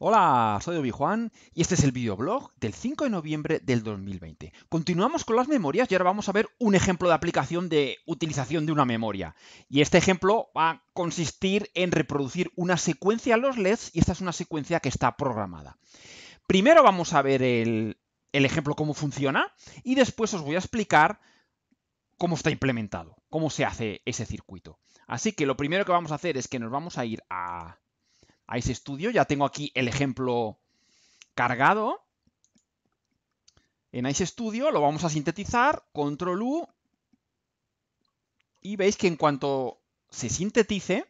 Hola, soy Obi Juan y este es el videoblog del 5 de noviembre del 2020. Continuamos con las memorias y ahora vamos a ver un ejemplo de aplicación de utilización de una memoria. Y este ejemplo va a consistir en reproducir una secuencia a los LEDs y esta es una secuencia que está programada. Primero vamos a ver el, el ejemplo cómo funciona y después os voy a explicar cómo está implementado, cómo se hace ese circuito. Así que lo primero que vamos a hacer es que nos vamos a ir a Ice Studio, estudio. Ya tengo aquí el ejemplo cargado. En ese estudio lo vamos a sintetizar, control U, y veis que en cuanto se sintetice,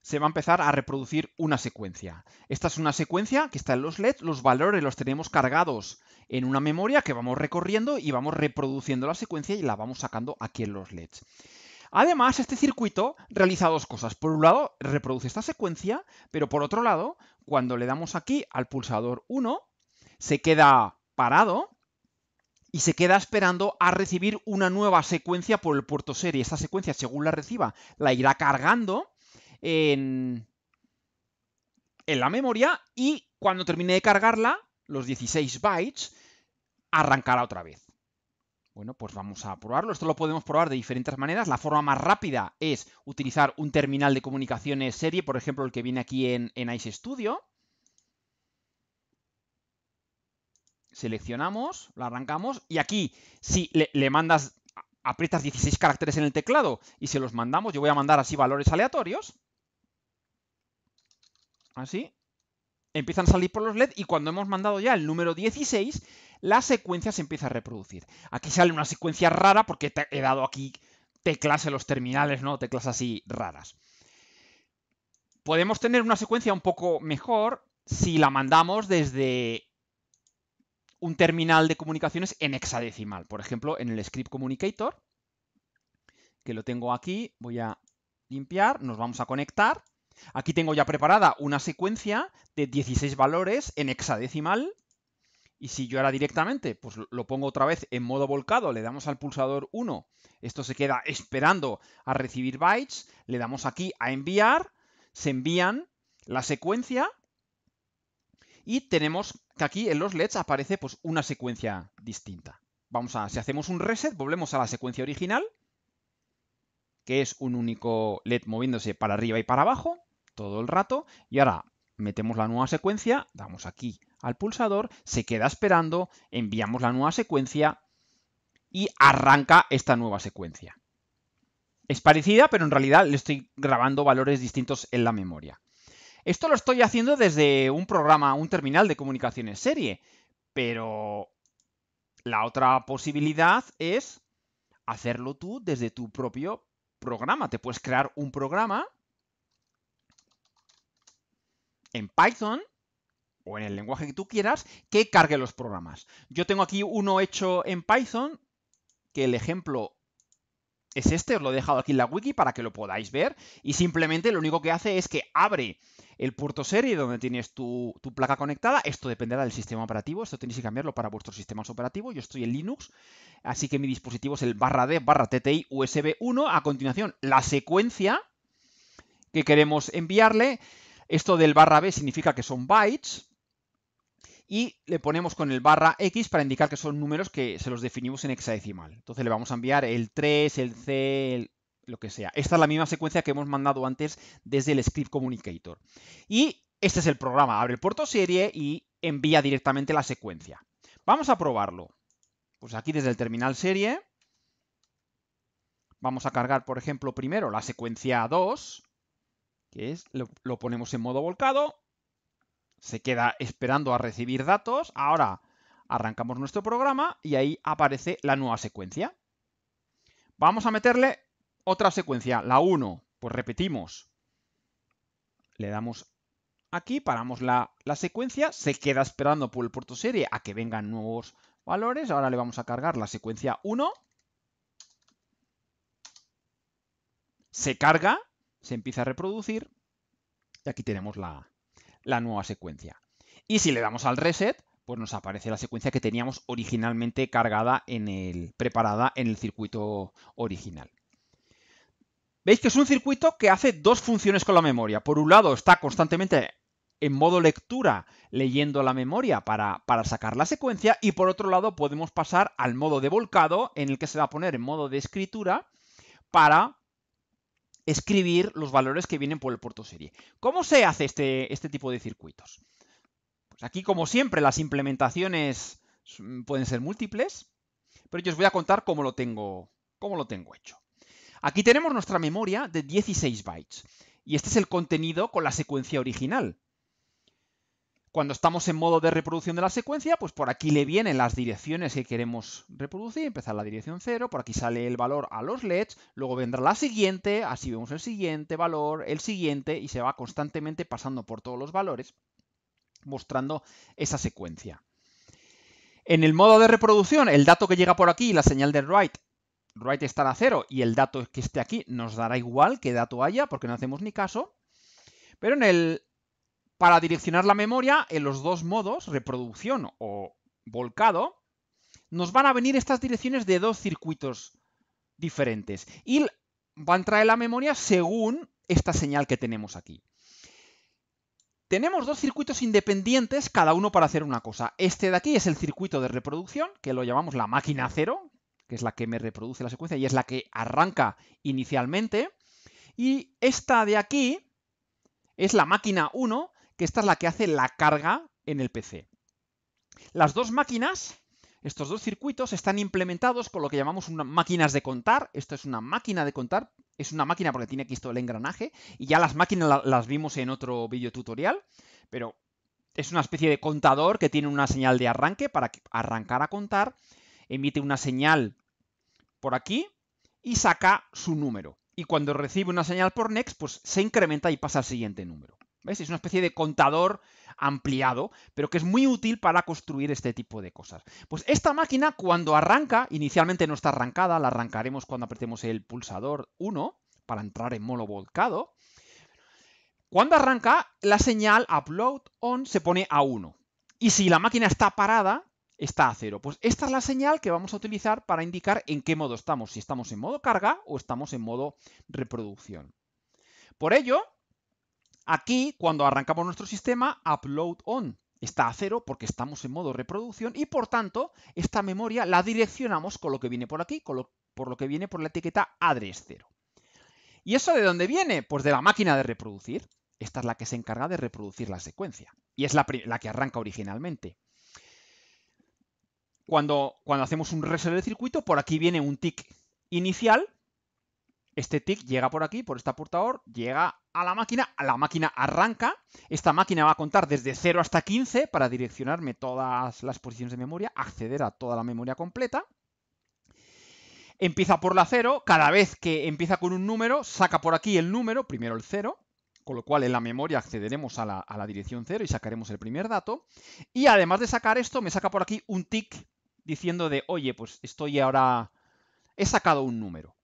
se va a empezar a reproducir una secuencia. Esta es una secuencia que está en los LEDs, los valores los tenemos cargados en una memoria que vamos recorriendo y vamos reproduciendo la secuencia y la vamos sacando aquí en los LEDs. Además, este circuito realiza dos cosas. Por un lado, reproduce esta secuencia, pero por otro lado, cuando le damos aquí al pulsador 1, se queda parado y se queda esperando a recibir una nueva secuencia por el puerto serie. Esta secuencia, según la reciba, la irá cargando en, en la memoria y cuando termine de cargarla, los 16 bytes, arrancará otra vez. Bueno, pues vamos a probarlo. Esto lo podemos probar de diferentes maneras. La forma más rápida es utilizar un terminal de comunicaciones serie, por ejemplo, el que viene aquí en, Ice Studio. Seleccionamos, lo arrancamos y aquí si le, mandas, aprietas 16 caracteres en el teclado y se los mandamos, yo voy a mandar así valores aleatorios. Así. Empiezan a salir por los LED y cuando hemos mandado ya el número 16, la secuencia se empieza a reproducir. Aquí sale una secuencia rara porque te he dado aquí teclas en los terminales, ¿no? Teclas así raras. Podemos tener una secuencia un poco mejor si la mandamos desde un terminal de comunicaciones en hexadecimal. Por ejemplo, en el script communicator, que lo tengo aquí, voy a limpiar, nos vamos a conectar. Aquí tengo ya preparada una secuencia de 16 valores en hexadecimal y si yo ahora directamente, pues lo pongo otra vez en modo volcado, le damos al pulsador 1, esto se queda esperando a recibir bytes, le damos aquí a enviar, se envían la secuencia y tenemos que aquí en los LEDs aparece pues una secuencia distinta. Vamos a, si hacemos un reset, volvemos a la secuencia original, que es un único LED moviéndose para arriba y para abajo todo el rato, y ahora metemos la nueva secuencia, damos aquí al pulsador, se queda esperando, enviamos la nueva secuencia y arranca esta nueva secuencia. Es parecida, pero en realidad le estoy grabando valores distintos en la memoria. Esto lo estoy haciendo desde un programa, un terminal de comunicaciones serie, pero la otra posibilidad es hacerlo tú desde tu propio programa. Te puedes crear un programa en Python o en el lenguaje que tú quieras que cargue los programas. Yo tengo aquí uno hecho en Python, que el ejemplo es este, os lo he dejado aquí en la wiki para que lo podáis ver, y simplemente lo único que hace es que abre el puerto serie donde tienes tu, placa conectada, esto dependerá del sistema operativo, esto tenéis que cambiarlo para vuestros sistemas operativos, yo estoy en Linux, así que mi dispositivo es el barra D barra TTI USB 1, a continuación la secuencia que queremos enviarle, esto del barra B significa que son bytes, y le ponemos con el barra X para indicar que son números que se los definimos en hexadecimal. Entonces le vamos a enviar el 3, el C, lo que sea. Esta es la misma secuencia que hemos mandado antes desde el script communicator. Y este es el programa. Abre el puerto serie y envía directamente la secuencia. Vamos a probarlo. Pues aquí desde el terminal serie vamos a cargar, por ejemplo, primero la secuencia 2, que es lo, lo ponemos en modo volcado se queda esperando a recibir datos. Ahora arrancamos nuestro programa y ahí aparece la nueva secuencia. Vamos a meterle otra secuencia, la 1. Pues repetimos. Le damos aquí, paramos la, secuencia, se queda esperando por el puerto serie a que vengan nuevos valores. Ahora le vamos a cargar la secuencia 1. Se carga, se empieza a reproducir y aquí tenemos la, la nueva secuencia. Y si le damos al reset, pues nos aparece la secuencia que teníamos originalmente cargada en el, preparada en el circuito original. Veis que es un circuito que hace dos funciones con la memoria. Por un lado está constantemente en modo lectura leyendo la memoria para, para, sacar la secuencia y por otro lado podemos pasar al modo de volcado en el que se va a poner en modo de escritura para escribir los valores que vienen por el puerto serie. ¿Cómo se hace este, este tipo de circuitos? Pues aquí, como siempre, las implementaciones mm, pueden ser múltiples, pero yo os voy a contar cómo lo tengo, cómo lo tengo hecho. Aquí tenemos nuestra memoria de 16 bytes, y este es el contenido con la secuencia original. Cuando estamos en modo de reproducción de la secuencia, pues por aquí le vienen las direcciones que queremos reproducir, empezar la dirección 0, por aquí sale el valor a los LEDs, luego vendrá la siguiente, así vemos el siguiente valor, el siguiente, y se va constantemente pasando por todos los valores, mostrando esa secuencia. En el modo de reproducción, el dato que llega por aquí, la señal de write, write estará a cero y el dato que esté aquí nos dará igual que dato haya porque no hacemos ni caso. Pero en el para direccionar la memoria, en los dos modos, reproducción o volcado, nos van a venir estas direcciones de dos circuitos diferentes y van a traer la memoria según esta señal que tenemos aquí. Tenemos dos circuitos independientes, cada uno para hacer una cosa. Este de aquí es el circuito de reproducción, que lo llamamos la máquina cero, que es la que me reproduce la secuencia y es la que arranca inicialmente. Y esta de aquí es la máquina 1, que esta es la que hace la carga en el PC. Las dos máquinas, estos dos circuitos, están implementados con lo que llamamos máquinas de contar. Esto es una máquina de contar, es una máquina porque tiene aquí todo el engranaje, y ya las máquinas las vimos en otro video tutorial, pero es una especie de contador que tiene una señal de arranque para arrancar a contar, emite una señal por aquí y saca su número. Y cuando recibe una señal por next, pues se incrementa y pasa al siguiente número. Es una especie de contador ampliado, pero que es muy útil para construir este tipo de cosas. Pues esta máquina cuando arranca, inicialmente no está arrancada, la arrancaremos cuando apretemos el pulsador 1 para entrar en modo volcado. Cuando arranca, la señal upload on se pone a 1. Y si la máquina está parada, está a 0. Pues esta es la señal que vamos a utilizar para indicar en qué modo estamos, si estamos en modo carga o estamos en modo reproducción. Por ello, Aquí, cuando arrancamos nuestro sistema, upload on está a cero porque estamos en modo reproducción y por tanto esta memoria la direccionamos con lo que viene por aquí, por lo que viene por la etiqueta address 0. ¿Y eso de dónde viene? Pues de la máquina de reproducir. Esta es la que se encarga de reproducir la secuencia y es la, que arranca originalmente. Cuando, cuando hacemos un reset del circuito, por aquí viene un tick inicial este tick llega por aquí, por este portador llega a la máquina, la máquina arranca, esta máquina va a contar desde 0 hasta 15 para direccionarme todas las posiciones de memoria, acceder a toda la memoria completa. Empieza por la 0, cada vez que empieza con un número, saca por aquí el número, primero el 0, con lo cual en la memoria accederemos a la, dirección 0 y sacaremos el primer dato. Y además de sacar esto, me saca por aquí un tick diciendo de, oye, pues estoy ahora, he sacado un número.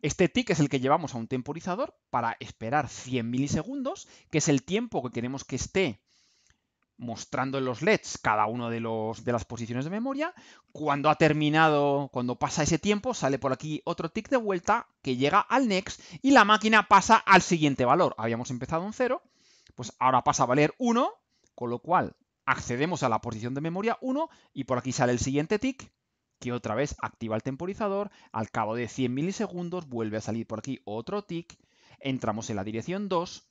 Este tick es el que llevamos a un temporizador para esperar 100 milisegundos, que es el tiempo que queremos que esté mostrando en los LEDs cada uno de, de las posiciones de memoria. Cuando ha terminado, cuando pasa ese tiempo, sale por aquí otro tick de vuelta que llega al next y la máquina pasa al siguiente valor. Habíamos empezado un 0, pues ahora pasa a valer 1, con lo cual accedemos a la posición de memoria 1 y por aquí sale el siguiente tick que otra vez activa el temporizador, al cabo de 100 milisegundos vuelve a salir por aquí otro tick, entramos en la dirección 2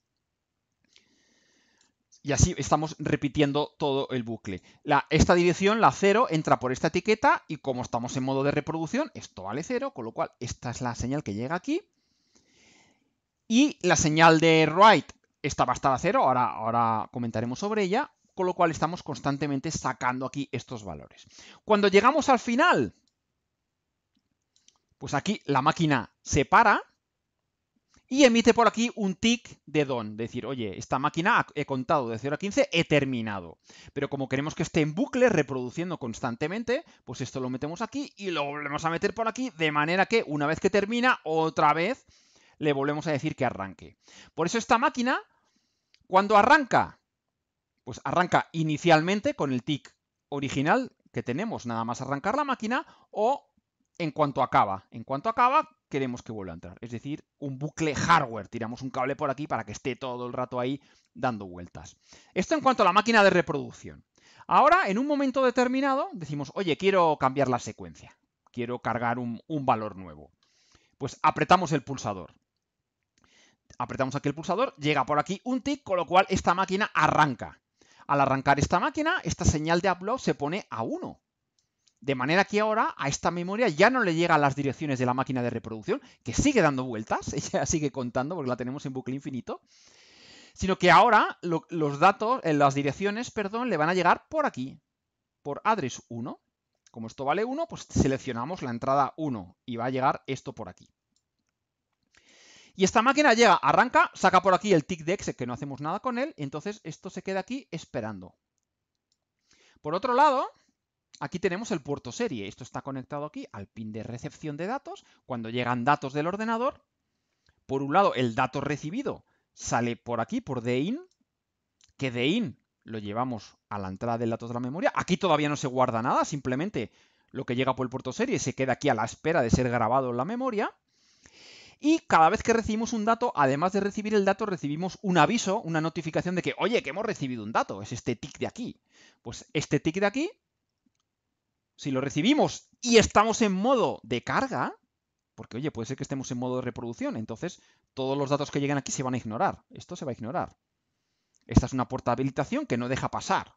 y así estamos repitiendo todo el bucle. La, esta dirección, la 0, entra por esta etiqueta y como estamos en modo de reproducción, esto vale 0, con lo cual esta es la señal que llega aquí. Y la señal de write esta va a estar 0, ahora, ahora comentaremos sobre ella con lo cual estamos constantemente sacando aquí estos valores. Cuando llegamos al final, pues aquí la máquina se para y emite por aquí un tick de don, decir, oye, esta máquina he contado de 0 a 15, he terminado. Pero como queremos que esté en bucle, reproduciendo constantemente, pues esto lo metemos aquí y lo volvemos a meter por aquí, de manera que una vez que termina, otra vez le volvemos a decir que arranque. Por eso esta máquina, cuando arranca, pues arranca inicialmente con el tick original que tenemos, nada más arrancar la máquina, o en cuanto acaba. En cuanto acaba, queremos que vuelva a entrar. Es decir, un bucle hardware. Tiramos un cable por aquí para que esté todo el rato ahí dando vueltas. Esto en cuanto a la máquina de reproducción. Ahora, en un momento determinado, decimos, oye, quiero cambiar la secuencia. Quiero cargar un, valor nuevo. Pues apretamos el pulsador. Apretamos aquí el pulsador, llega por aquí un tick, con lo cual esta máquina arranca. Al arrancar esta máquina, esta señal de upload se pone a 1. De manera que ahora a esta memoria ya no le llegan las direcciones de la máquina de reproducción, que sigue dando vueltas, ella sigue contando porque la tenemos en bucle infinito, sino que ahora los datos, eh, las direcciones, perdón, le van a llegar por aquí, por address 1. Como esto vale 1, pues seleccionamos la entrada 1 y va a llegar esto por aquí. Y esta máquina llega, arranca, saca por aquí el tick de exe, que no hacemos nada con él, entonces esto se queda aquí esperando. Por otro lado, aquí tenemos el puerto serie. Esto está conectado aquí al pin de recepción de datos. Cuando llegan datos del ordenador, por un lado, el dato recibido sale por aquí, por in, que in lo llevamos a la entrada del dato de la memoria. Aquí todavía no se guarda nada, simplemente lo que llega por el puerto serie se queda aquí a la espera de ser grabado en la memoria. Y cada vez que recibimos un dato, además de recibir el dato, recibimos un aviso, una notificación de que, oye, que hemos recibido un dato, es este tick de aquí. Pues este tick de aquí, si lo recibimos y estamos en modo de carga, porque oye, puede ser que estemos en modo de reproducción, entonces todos los datos que llegan aquí se van a ignorar. Esto se va a ignorar. Esta es una puerta que no deja pasar.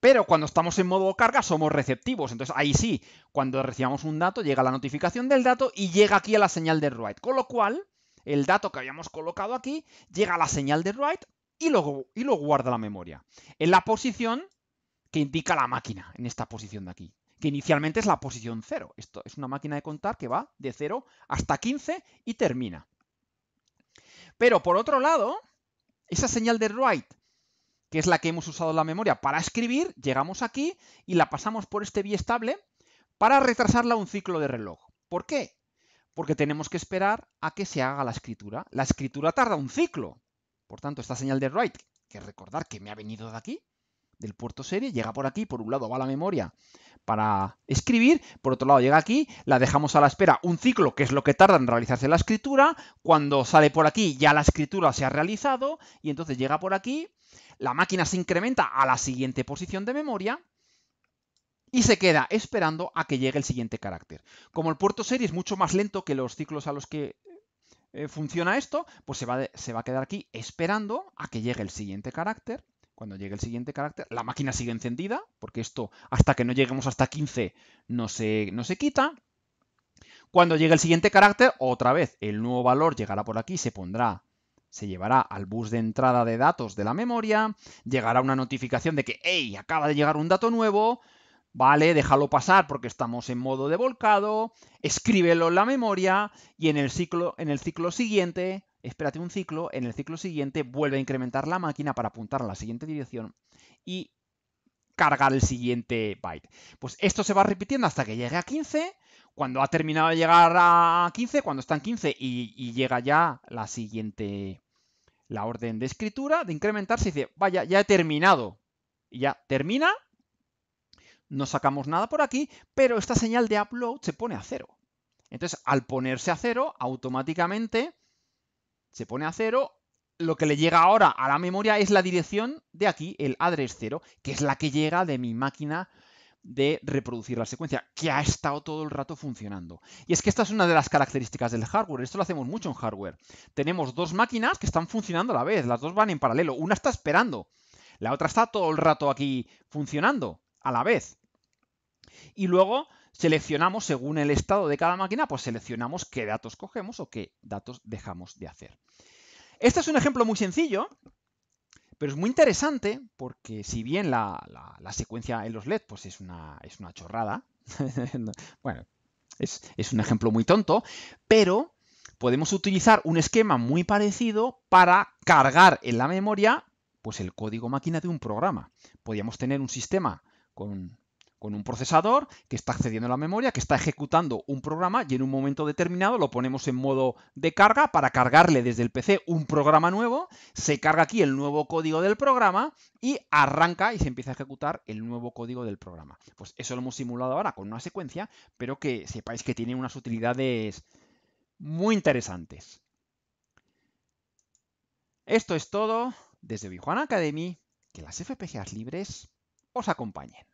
Pero cuando estamos en modo carga somos receptivos. Entonces ahí sí, cuando recibamos un dato, llega la notificación del dato y llega aquí a la señal de write. Con lo cual, el dato que habíamos colocado aquí llega a la señal de write y lo, y lo guarda la memoria. En la posición que indica la máquina, en esta posición de aquí que inicialmente es la posición 0. Esto es una máquina de contar que va de 0 hasta 15 y termina. Pero por otro lado, esa señal de write que es la que hemos usado la memoria para escribir, llegamos aquí y la pasamos por este estable para retrasarla un ciclo de reloj. ¿Por qué? Porque tenemos que esperar a que se haga la escritura. La escritura tarda un ciclo. Por tanto, esta señal de write, que recordar que me ha venido de aquí, del puerto serie, llega por aquí, por un lado va la memoria para escribir, por otro lado llega aquí, la dejamos a la espera un ciclo, que es lo que tarda en realizarse la escritura, cuando sale por aquí ya la escritura se ha realizado, y entonces llega por aquí, la máquina se incrementa a la siguiente posición de memoria, y se queda esperando a que llegue el siguiente carácter. Como el puerto serie es mucho más lento que los ciclos a los que eh, funciona esto, pues se va, se va a quedar aquí esperando a que llegue el siguiente carácter. Cuando llegue el siguiente carácter, la máquina sigue encendida, porque esto hasta que no lleguemos hasta 15 no se, no se quita. Cuando llegue el siguiente carácter, otra vez el nuevo valor llegará por aquí, se pondrá se llevará al bus de entrada de datos de la memoria, llegará una notificación de que, hey, acaba de llegar un dato nuevo, vale, déjalo pasar porque estamos en modo de volcado, escríbelo en la memoria y en el ciclo, en el ciclo siguiente espérate un ciclo, en el ciclo siguiente vuelve a incrementar la máquina para apuntar a la siguiente dirección y cargar el siguiente byte. Pues esto se va repitiendo hasta que llegue a 15, cuando ha terminado de llegar a 15, cuando está en 15 y, llega ya la siguiente, la orden de escritura, de incrementar, se dice, vaya, ya he terminado. Y ya termina, no sacamos nada por aquí, pero esta señal de upload se pone a cero. Entonces, al ponerse a cero, automáticamente se pone a cero. Lo que le llega ahora a la memoria es la dirección de aquí, el address cero, que es la que llega de mi máquina de reproducir la secuencia, que ha estado todo el rato funcionando. Y es que esta es una de las características del hardware, esto lo hacemos mucho en hardware. Tenemos dos máquinas que están funcionando a la vez, las dos van en paralelo, una está esperando, la otra está todo el rato aquí funcionando a la vez. Y luego seleccionamos según el estado de cada máquina, pues seleccionamos qué datos cogemos o qué datos dejamos de hacer. Este es un ejemplo muy sencillo, pero es muy interesante porque si bien la, secuencia en los LED pues es, una, es una chorrada, bueno, es, un ejemplo muy tonto, pero podemos utilizar un esquema muy parecido para cargar en la memoria pues el código máquina de un programa. Podríamos tener un sistema con con un procesador que está accediendo a la memoria, que está ejecutando un programa y en un momento determinado lo ponemos en modo de carga para cargarle desde el PC un programa nuevo, se carga aquí el nuevo código del programa y arranca y se empieza a ejecutar el nuevo código del programa. Pues eso lo hemos simulado ahora con una secuencia, pero que sepáis que tiene unas utilidades muy interesantes. Esto es todo desde Bijuana Academy, que las FPGAs libres os acompañen.